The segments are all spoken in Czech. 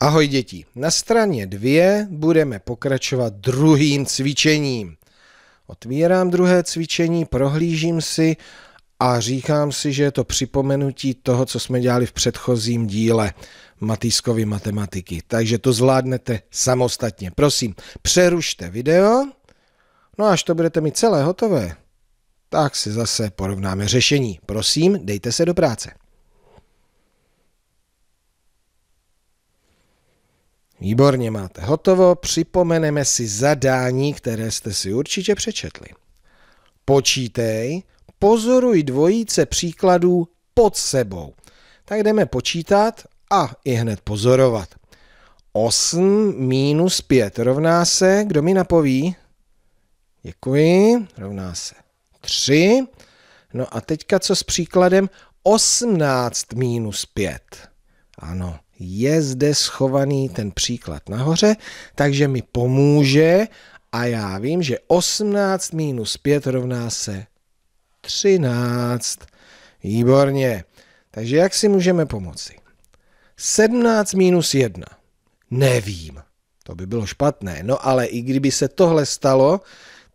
Ahoj děti, na straně dvě budeme pokračovat druhým cvičením. Otvírám druhé cvičení, prohlížím si a říkám si, že je to připomenutí toho, co jsme dělali v předchozím díle Matýskovy matematiky. Takže to zvládnete samostatně. Prosím, přerušte video, no až to budete mít celé hotové, tak si zase porovnáme řešení. Prosím, dejte se do práce. Výborně máte hotovo, připomeneme si zadání, které jste si určitě přečetli. Počítej, pozoruj dvojice příkladů pod sebou. Tak jdeme počítat a i hned pozorovat. 8 minus 5 rovná se, kdo mi napoví? Děkuji, rovná se 3. No a teďka co s příkladem 18 minus 5? Ano, je zde schovaný ten příklad nahoře, takže mi pomůže a já vím, že 18 minus 5 rovná se 13. Výborně. Takže jak si můžeme pomoci? 17 minus 1. Nevím. To by bylo špatné. No ale i kdyby se tohle stalo,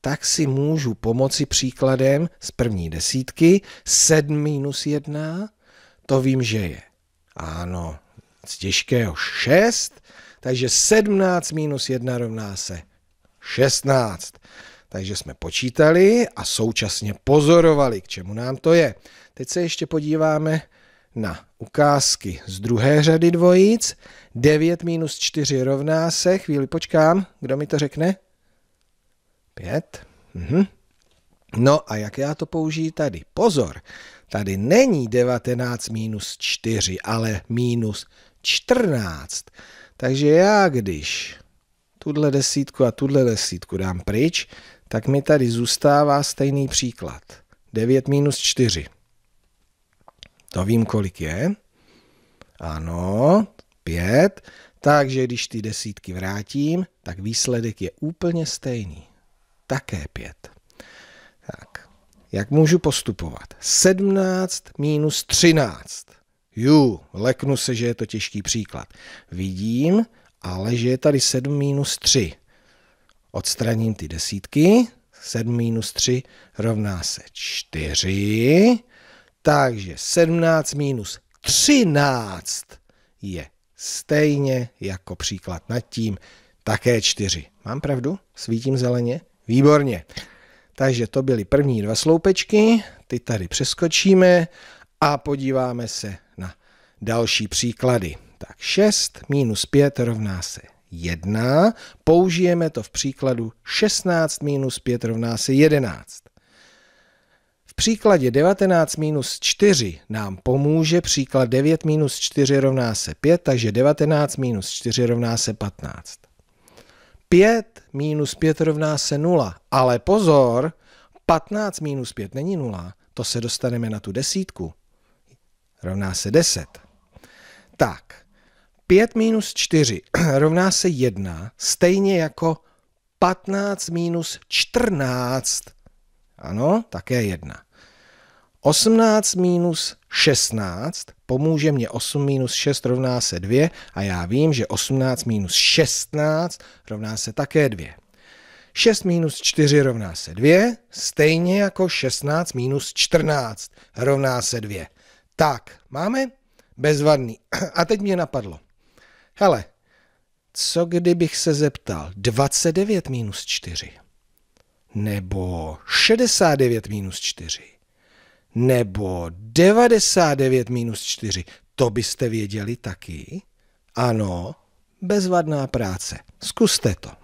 tak si můžu pomoci příkladem z první desítky. 7 minus 1, to vím, že je. Ano, z těžkého 6, takže 17 minus 1 rovná se 16. Takže jsme počítali a současně pozorovali, k čemu nám to je. Teď se ještě podíváme na ukázky z druhé řady dvojic. 9 minus 4 rovná se, chvíli počkám, kdo mi to řekne? 5. Mhm. No a jak já to použiji tady? Pozor, tady není 19 minus 4, ale minus 14. Takže já, když tuhle desítku a tuhle desítku dám pryč, tak mi tady zůstává stejný příklad. 9 minus 4. To vím, kolik je. Ano, 5. Takže když ty desítky vrátím, tak výsledek je úplně stejný. Také 5. Tak, jak můžu postupovat? 17 minus 13. Ju, leknu se, že je to těžký příklad. Vidím, ale že je tady 7 minus 3. Odstraním ty desítky. 7 minus 3 rovná se 4. Takže 17 minus 13 je stejně jako příklad nad tím také 4. Mám pravdu? Svítím zeleně? Výborně. Takže to byly první dva sloupečky, ty tady přeskočíme a podíváme se další příklady. Tak 6 minus 5 rovná se 1. Použijeme to v příkladu 16 minus 5 rovná se 11. V příkladě 19 minus 4 nám pomůže příklad 9 minus 4 rovná se 5, takže 19 minus 4 rovná se 15. 5 minus 5 rovná se 0, ale pozor, 15 minus 5 není 0, to se dostaneme na tu desítku. Rovná se 10. Tak, 5 minus 4 rovná se 1, stejně jako 15 minus 14. Ano, také 1. 18 minus 16, pomůže mě 8 minus 6 rovná se 2 a já vím, že 18 minus 16 rovná se také 2. 6 minus 4 rovná se 2, stejně jako 16 minus 14 rovná se 2. Tak, máme? Bezvadný. A teď mě napadlo. Hele, co kdybych se zeptal 29 minus 4? Nebo 69 minus 4? Nebo 99 minus 4? To byste věděli taky? Ano, bezvadná práce. Zkuste to.